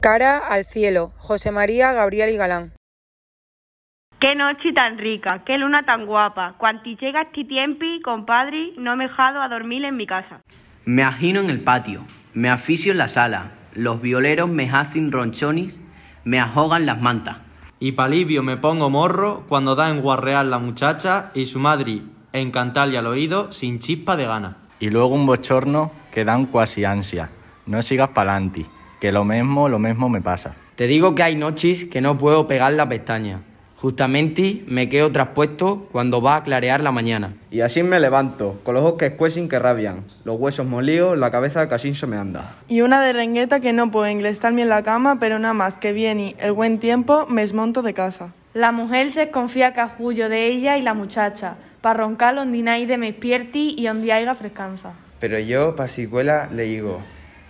Cara al cielo, José María, Gabriel y Galán. Qué noche tan rica, qué luna tan guapa. cuando llega este tiempo, compadre, no me dejado a dormir en mi casa. Me agino en el patio, me aficio en la sala, los violeros me hacen ronchones, me ahogan las mantas. Y palivio me pongo morro cuando da en guarrear la muchacha y su madre en cantarle al oído sin chispa de gana. Y luego un bochorno que dan cuasi ansia. No sigas pa'lanti que lo mismo, lo mismo me pasa. Te digo que hay noches que no puedo pegar la pestaña. Justamente me quedo traspuesto cuando va a clarear la mañana. Y así me levanto, con los ojos que escuecen que rabian, los huesos molidos, la cabeza casi se me anda. Y una de rengueta que no puedo ingresarme en la cama, pero nada más que viene el buen tiempo, me desmonto de casa. La mujer se confía cajullo de ella y la muchacha, para roncar donde nadie me y donde díaiga frescanza. Pero yo, pasicuela, le digo,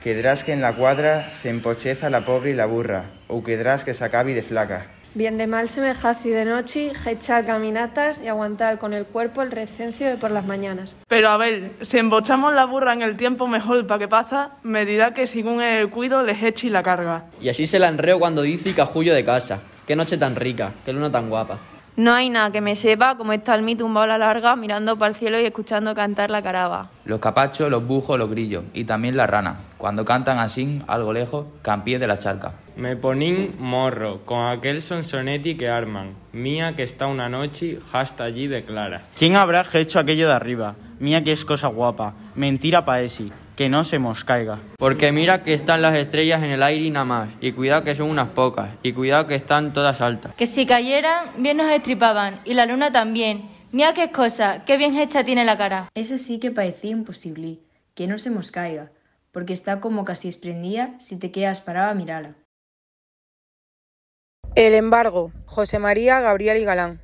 Quedrás que en la cuadra se empocheza la pobre y la burra, o quedrás que se acabe de flaca. Bien de mal se me y de noche, hecha caminatas y aguantar con el cuerpo el recencio de por las mañanas. Pero a ver, si embochamos la burra en el tiempo mejor para que pasa, me dirá que según el cuido les eche la carga. Y así se la enreo cuando dice y cajullo de casa. Qué noche tan rica, qué luna tan guapa. No hay nada que me sepa como el mi tumbado a la larga mirando para el cielo y escuchando cantar la caraba. Los capachos, los bujos, los grillos y también la rana, Cuando cantan así, algo lejos, campié de la charca. Me ponín morro con aquel sonsonetti que arman. Mía que está una noche hasta allí de clara. ¿Quién habrá hecho aquello de arriba? Mía que es cosa guapa. Mentira paesi que no se nos caiga. Porque mira que están las estrellas en el aire y nada más, y cuidado que son unas pocas, y cuidado que están todas altas. Que si cayeran, bien nos estripaban, y la luna también. Mira qué cosa, qué bien hecha tiene la cara. Eso sí que parecía imposible, que no se nos caiga, porque está como casi esprendida si te quedas parada a mirarla. El embargo, José María, Gabriel y Galán.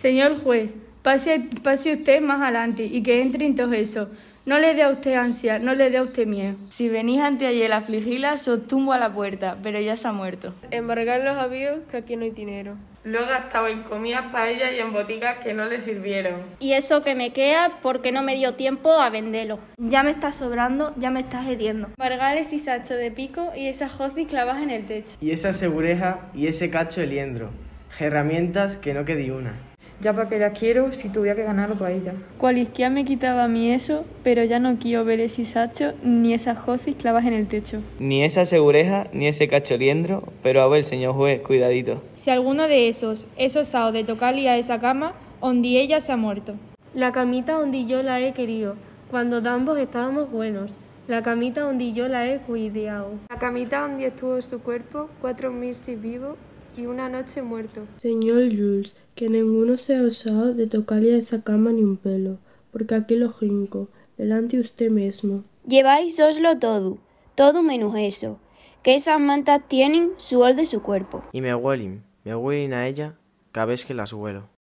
Señor juez, pase, pase usted más adelante y que entre en todo eso. No le dé a usted ansia, no le dé a usted miedo. Si venís ante ayer a afligirla, os tumbo a la puerta, pero ya se ha muerto. Embargar los avíos, que aquí no hay dinero. Lo he gastado en comidas ella y en boticas que no le sirvieron. Y eso que me queda porque no me dio tiempo a venderlo. Ya me está sobrando, ya me está hediendo. Bargales y sacho de pico y esas y clavas en el techo. Y esa segureja y ese cacho de liendro. Herramientas que no quedé una. Ya para que la quiero, si tuviera que ganarlo para pues ella. Cualisquia me quitaba a mí eso, pero ya no quiero ver ese sacho ni esas jocis clavas en el techo. Ni esa segureja, ni ese cacholiendro, pero a ver, señor juez, cuidadito. Si alguno de esos, esos osado de tocarle a esa cama, ondi ella se ha muerto. La camita donde yo la he querido, cuando ambos estábamos buenos. La camita donde yo la he cuidado. La camita donde estuvo su cuerpo, cuatro mil meses vivo, y una noche muerto. Señor Jules, que ninguno se ha osado de tocarle a esa cama ni un pelo, porque aquí lo jinco, delante usted mismo. Lleváis oslo todo, todo menos eso, que esas mantas tienen su ol de su cuerpo. Y me huelen, me huelen a ella cada vez que las huelo.